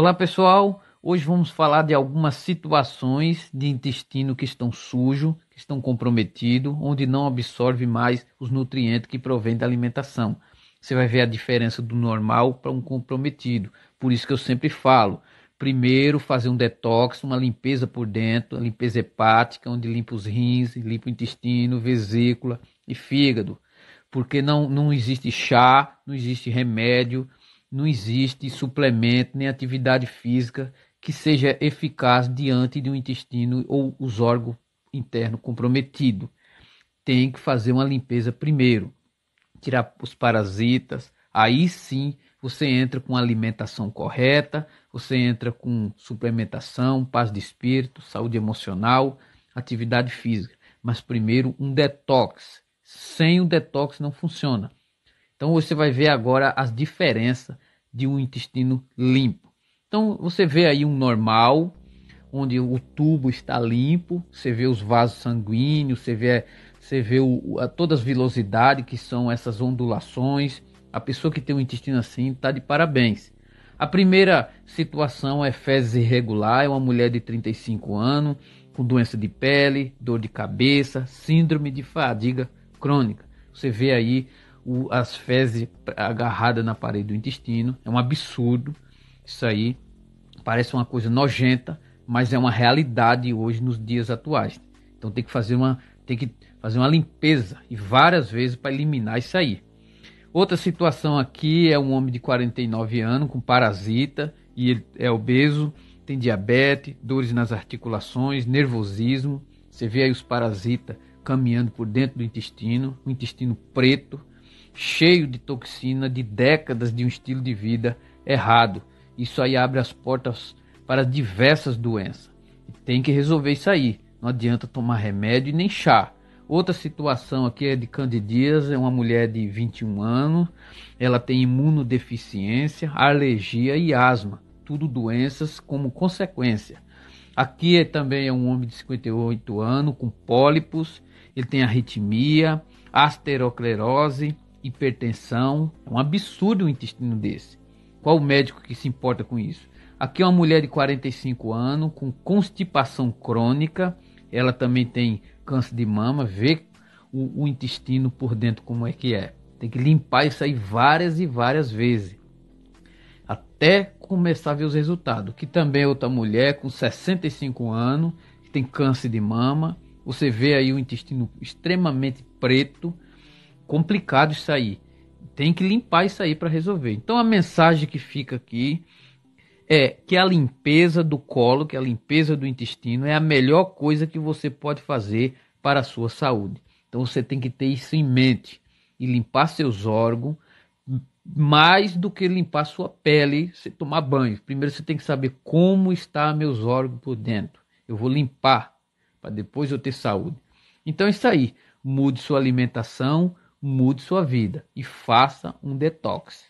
Olá pessoal, hoje vamos falar de algumas situações de intestino que estão sujo, que estão comprometido, onde não absorve mais os nutrientes que provém da alimentação. Você vai ver a diferença do normal para um comprometido. Por isso que eu sempre falo, primeiro fazer um detox, uma limpeza por dentro, a limpeza hepática, onde limpa os rins, limpa o intestino, vesícula e fígado. Porque não, não existe chá, não existe remédio, não existe suplemento nem atividade física que seja eficaz diante de um intestino ou os órgãos internos comprometidos. Tem que fazer uma limpeza primeiro, tirar os parasitas, aí sim você entra com alimentação correta, você entra com suplementação, paz de espírito, saúde emocional, atividade física. Mas primeiro um detox. Sem o detox não funciona. Então você vai ver agora as diferenças de um intestino limpo. Então você vê aí um normal, onde o tubo está limpo, você vê os vasos sanguíneos, você vê, você vê o, a, todas as velocidades que são essas ondulações. A pessoa que tem um intestino assim está de parabéns. A primeira situação é fezes irregular, é uma mulher de 35 anos, com doença de pele, dor de cabeça, síndrome de fadiga crônica. Você vê aí o, as fezes agarradas na parede do intestino. É um absurdo isso aí. Parece uma coisa nojenta, mas é uma realidade hoje nos dias atuais. Então tem que fazer uma, tem que fazer uma limpeza e várias vezes para eliminar isso aí. Outra situação aqui é um homem de 49 anos com parasita e ele é obeso, tem diabetes, dores nas articulações, nervosismo. Você vê aí os parasitas caminhando por dentro do intestino, o intestino preto, cheio de toxina, de décadas de um estilo de vida errado. Isso aí abre as portas para diversas doenças. Tem que resolver isso aí. Não adianta tomar remédio e nem chá. Outra situação aqui é de Candidias, é uma mulher de 21 anos. Ela tem imunodeficiência, alergia e asma, tudo doenças como consequência. Aqui é, também é um homem de 58 anos com pólipos, ele tem arritmia, asteroclerose, hipertensão. É um absurdo um intestino desse. Qual o médico que se importa com isso? Aqui é uma mulher de 45 anos com constipação crônica. Ela também tem câncer de mama. Vê o, o intestino por dentro como é que é. Tem que limpar isso aí várias e várias vezes. Até começar a ver os resultados. Que também é outra mulher com 65 anos, que tem câncer de mama. Você vê aí o intestino extremamente preto complicado isso aí. Tem que limpar isso aí para resolver. Então a mensagem que fica aqui é que a limpeza do colo, que a limpeza do intestino é a melhor coisa que você pode fazer para a sua saúde. Então você tem que ter isso em mente e limpar seus órgãos mais do que limpar sua pele, você tomar banho. Primeiro você tem que saber como está meus órgãos por dentro. Eu vou limpar para depois eu ter saúde. Então é isso aí. Mude sua alimentação, mude sua vida e faça um detox.